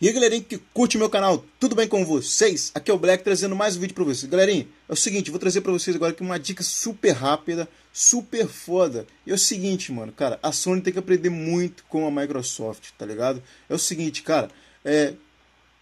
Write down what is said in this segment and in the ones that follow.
E aí, galerinha que curte meu canal, tudo bem com vocês? Aqui é o Black trazendo mais um vídeo para vocês. Galerinha, é o seguinte, vou trazer para vocês agora aqui uma dica super rápida, super foda. E é o seguinte, mano, cara, a Sony tem que aprender muito com a Microsoft, tá ligado? É o seguinte, cara, é,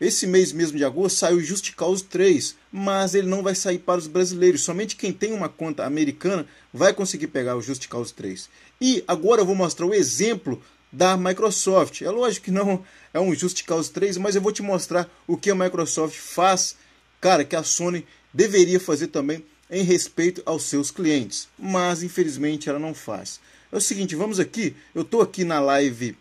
esse mês mesmo de agosto saiu Just Cause 3, mas ele não vai sair para os brasileiros. Somente quem tem uma conta americana vai conseguir pegar o Just Cause 3. E agora eu vou mostrar o exemplo da Microsoft. É lógico que não é um Just Cause 3, mas eu vou te mostrar o que a Microsoft faz, cara, que a Sony deveria fazer também em respeito aos seus clientes, mas infelizmente ela não faz. É o seguinte, vamos aqui, eu estou aqui na live,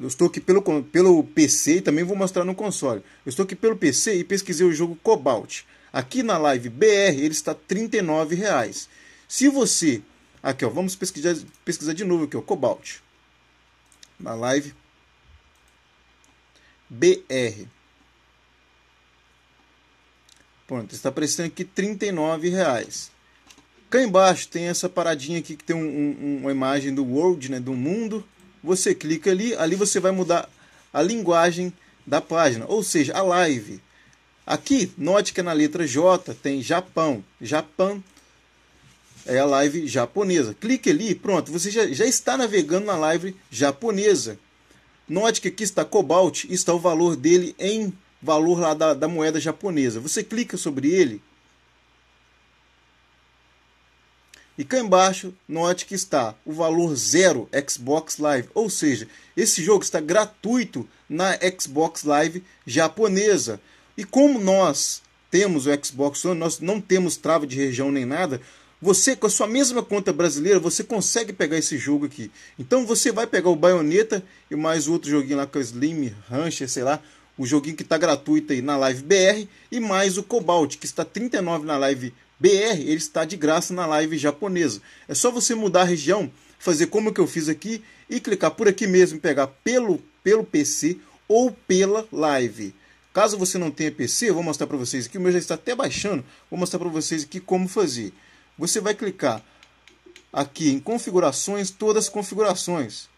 eu estou aqui pelo, pelo PC e também vou mostrar no console. Eu estou aqui pelo PC e pesquisei o jogo Cobalt. Aqui na live BR ele está R$ reais. Se você, aqui ó, vamos pesquisar, pesquisar de novo aqui, ó, Cobalt na live. BR. Pronto, está prestando aqui R$ reais. Cá embaixo tem essa paradinha aqui que tem um, um, uma imagem do world, né, do mundo. Você clica ali, ali você vai mudar a linguagem da página, ou seja, a live. Aqui, note que na letra J tem Japão, Japão é a live japonesa. Clique ali, pronto, você já, já está navegando na live japonesa. Note que aqui está Cobalt, está o valor dele em valor lá da, da moeda japonesa. Você clica sobre ele. E cá embaixo, note que está o valor zero Xbox Live, ou seja, esse jogo está gratuito na Xbox Live japonesa. E como nós temos o Xbox One, nós não temos trava de região nem nada, você, com a sua mesma conta brasileira, você consegue pegar esse jogo aqui. Então você vai pegar o Bayonetta e mais outro joguinho lá com é Slim, Rancher, sei lá. O joguinho que está gratuito aí na Live BR. E mais o Cobalt, que está 39 na Live BR. Ele está de graça na Live japonesa. É só você mudar a região, fazer como que eu fiz aqui. E clicar por aqui mesmo, pegar pelo, pelo PC ou pela Live. Caso você não tenha PC, eu vou mostrar para vocês aqui. O meu já está até baixando. Vou mostrar para vocês aqui como fazer. Você vai clicar aqui em configurações, todas as configurações.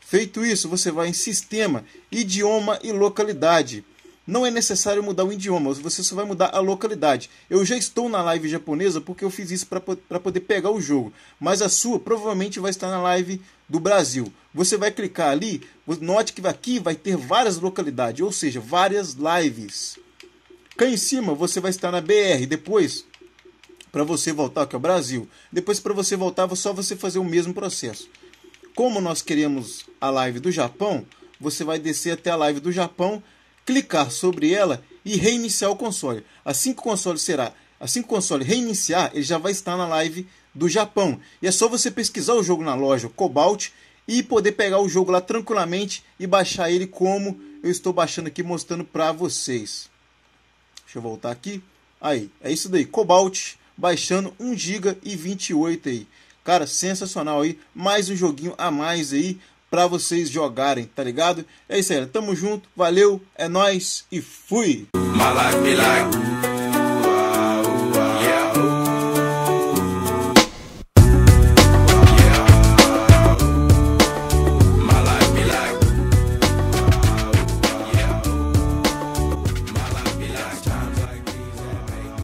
Feito isso, você vai em sistema, idioma e localidade. Não é necessário mudar o idioma, você só vai mudar a localidade. Eu já estou na live japonesa porque eu fiz isso para poder pegar o jogo, mas a sua provavelmente vai estar na live do Brasil. Você vai clicar ali, note que aqui vai ter várias localidades, ou seja, várias lives. Cá em cima você vai estar na BR, depois para você voltar aqui ao é Brasil. Depois, para você voltar, é só você fazer o mesmo processo. Como nós queremos a live do Japão, você vai descer até a live do Japão, clicar sobre ela e reiniciar o console. Assim que o console será, assim que o console reiniciar, ele já vai estar na live do Japão. E é só você pesquisar o jogo na loja Cobalt e poder pegar o jogo lá tranquilamente e baixar ele como eu estou baixando aqui mostrando para vocês. Deixa eu voltar aqui. Aí, é isso daí, Cobalt baixando 1 GB e 28 aí. Cara, sensacional aí, mais um joguinho a mais aí para vocês jogarem, tá ligado? É isso aí, tamo junto, valeu, é nós e fui.